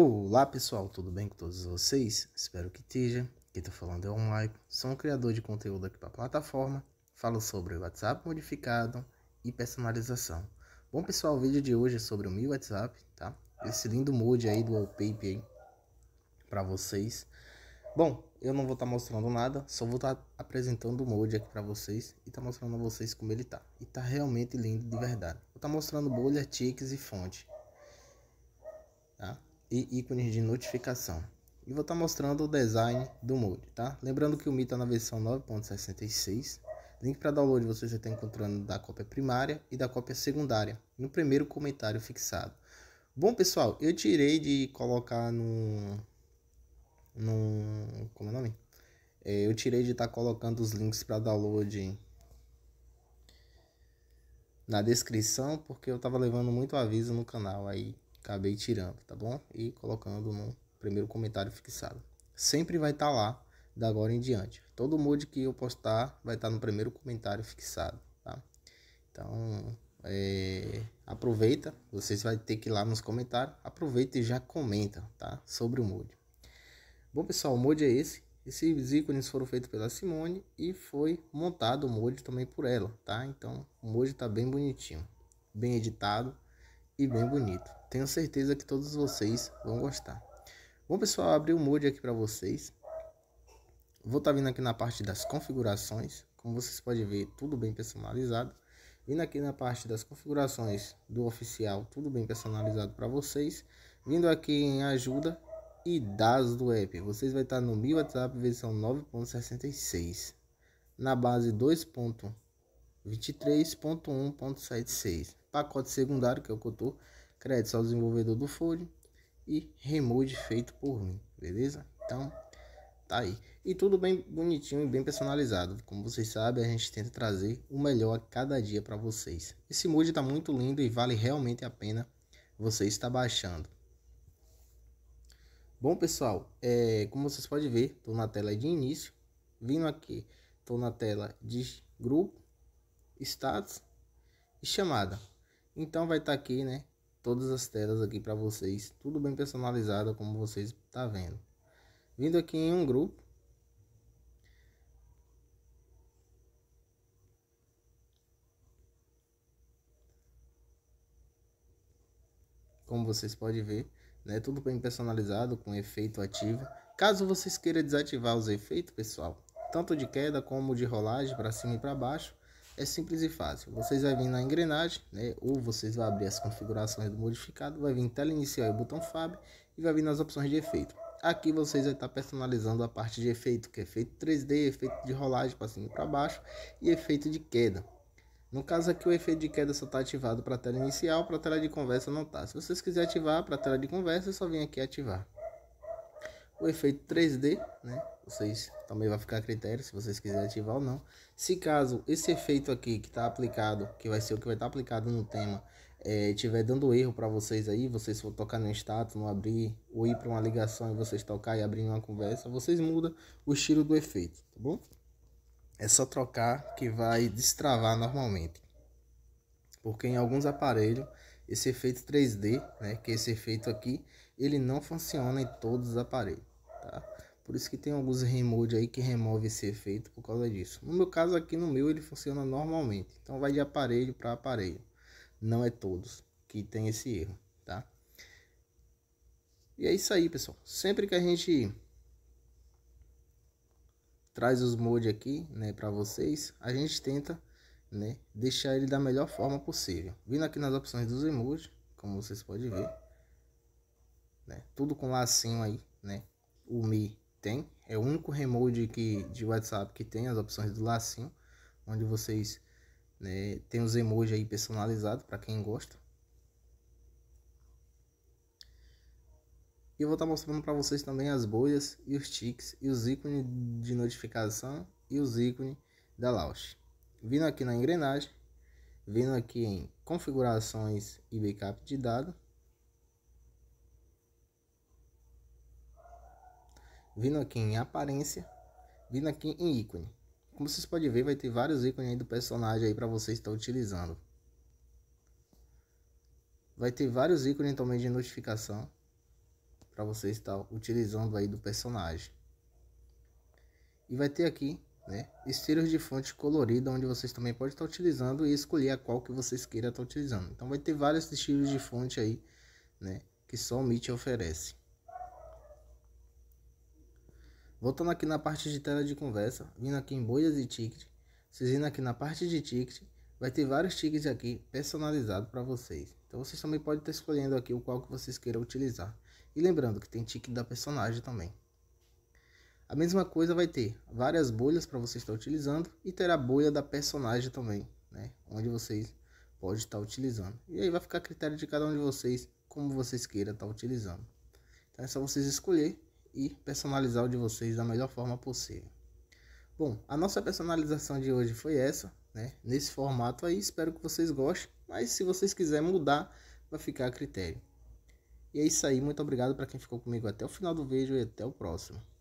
Olá pessoal, tudo bem com todos vocês? Espero que esteja. Quem está falando é o Maico, sou um criador de conteúdo aqui para a plataforma, falo sobre WhatsApp modificado e personalização. Bom pessoal, o vídeo de hoje é sobre o meu WhatsApp, tá? Esse lindo mod aí do wallpaper para vocês. Bom, eu não vou estar tá mostrando nada, só vou estar tá apresentando o mod aqui para vocês e tá mostrando a vocês como ele tá. E tá realmente lindo de verdade. Vou estar tá mostrando bolha, tiques e fonte. Tá? e ícones de notificação. E vou estar tá mostrando o design do mode, tá? Lembrando que o Mi está na versão 9.66. Link para download você já está encontrando da cópia primária e da cópia secundária, no primeiro comentário fixado. Bom, pessoal, eu tirei de colocar no... como é o nome? É, eu tirei de estar tá colocando os links para download na descrição, porque eu estava levando muito aviso no canal aí acabei tirando, tá bom? E colocando no primeiro comentário fixado. Sempre vai estar tá lá, da agora em diante. Todo mod que eu postar vai estar tá no primeiro comentário fixado, tá? Então, é, aproveita, vocês vai ter que ir lá nos comentários, aproveita e já comenta, tá? Sobre o mod. Bom, pessoal, o mod é esse. Esses ícones foram feitos pela Simone e foi montado o mod também por ela, tá? Então, o mod tá bem bonitinho, bem editado e bem bonito. Tenho certeza que todos vocês vão gostar. Bom, pessoal, abri o mod aqui para vocês. Vou estar tá vindo aqui na parte das configurações. Como vocês podem ver, tudo bem personalizado. Vindo aqui na parte das configurações do oficial, tudo bem personalizado para vocês. Vindo aqui em ajuda e dados do app, vocês vai estar tá no Mi WhatsApp versão 9.66. Na base 2. 23.1.76. Pacote secundário, que é o que eu tô. Crédito ao desenvolvedor do Folio. E remote feito por mim. Beleza? Então, tá aí. E tudo bem bonitinho e bem personalizado. Como vocês sabem, a gente tenta trazer o melhor a cada dia para vocês. Esse mod tá muito lindo e vale realmente a pena você estar baixando. Bom pessoal, é, como vocês podem ver, estou na tela de início, vindo aqui, estou na tela de grupo, status e chamada. Então vai estar tá aqui, né? Todas as telas aqui para vocês, tudo bem personalizado como vocês tá vendo. Vindo aqui em um grupo. Como vocês podem ver, né? Tudo bem personalizado com efeito ativo. Caso vocês queiram desativar os efeitos, pessoal, tanto de queda como de rolagem para cima e para baixo, é simples e fácil. Vocês vai vir na engrenagem, né? Ou vocês vão abrir as configurações do modificado, vai vir em tela inicial e botão FAB e vai vir nas opções de efeito. Aqui vocês vão estar personalizando a parte de efeito, que é efeito 3D, efeito de rolagem para cima e para baixo e efeito de queda. No caso aqui o efeito de queda só está ativado para a tela inicial, para a tela de conversa não está. Se vocês quiserem ativar para a tela de conversa, é só vir aqui ativar. O efeito 3D, né? Vocês também vai ficar a critério se vocês quiserem ativar ou não. Se caso esse efeito aqui que está aplicado, que vai ser o que vai estar tá aplicado no tema, é, tiver dando erro para vocês aí, vocês for tocar no status, não abrir, ou ir para uma ligação e vocês tocar e abrir uma conversa, vocês mudam o estilo do efeito, tá bom? É só trocar que vai destravar normalmente. Porque em alguns aparelhos, esse efeito 3D, né, que é esse efeito aqui, ele não funciona em todos os aparelhos. Por isso que tem alguns remode aí que remove esse efeito por causa disso. No meu caso aqui no meu ele funciona normalmente. Então vai de aparelho para aparelho. Não é todos que tem esse erro, tá? E é isso aí, pessoal. Sempre que a gente traz os mods aqui, né, para vocês, a gente tenta, né, deixar ele da melhor forma possível. Vindo aqui nas opções dos emojis, como vocês podem ver, né, tudo com lacinho aí, né, o Mi tem. É o único remote que, de WhatsApp que tem as opções do lacinho, onde vocês né, tem os emojis aí personalizados para quem gosta. E eu vou estar tá mostrando para vocês também as bolhas e os ticks e os ícones de notificação e os ícones da Launch. Vindo aqui na engrenagem, vindo aqui em configurações e backup de dados, vindo aqui em aparência, vindo aqui em ícone. Como vocês podem ver, vai ter vários ícones aí do personagem aí para vocês estar utilizando. Vai ter vários ícones também de notificação para você estar utilizando aí do personagem. E vai ter aqui, né, estilos de fonte colorida onde vocês também podem estar utilizando e escolher a qual que vocês queiram estar utilizando. Então vai ter vários estilos de fonte aí, né, que só o Meet oferece. Voltando aqui na parte de tela de conversa, vindo aqui em bolhas e ticket, vocês vindo aqui na parte de ticket, vai ter vários tickets aqui personalizados para vocês. Então vocês também podem estar escolhendo aqui o qual que vocês queiram utilizar. E lembrando que tem ticket da personagem também. A mesma coisa vai ter várias bolhas para vocês estar utilizando e terá a bolha da personagem também, né? Onde vocês podem estar utilizando. E aí vai ficar a critério de cada um de vocês como vocês queiram estar utilizando. Então é só vocês escolher e personalizar o de vocês da melhor forma possível. Bom, a nossa personalização de hoje foi essa, né? Nesse formato aí, espero que vocês gostem, mas se vocês quiserem mudar, vai ficar a critério. E é isso aí, muito obrigado para quem ficou comigo até o final do vídeo e até o próximo.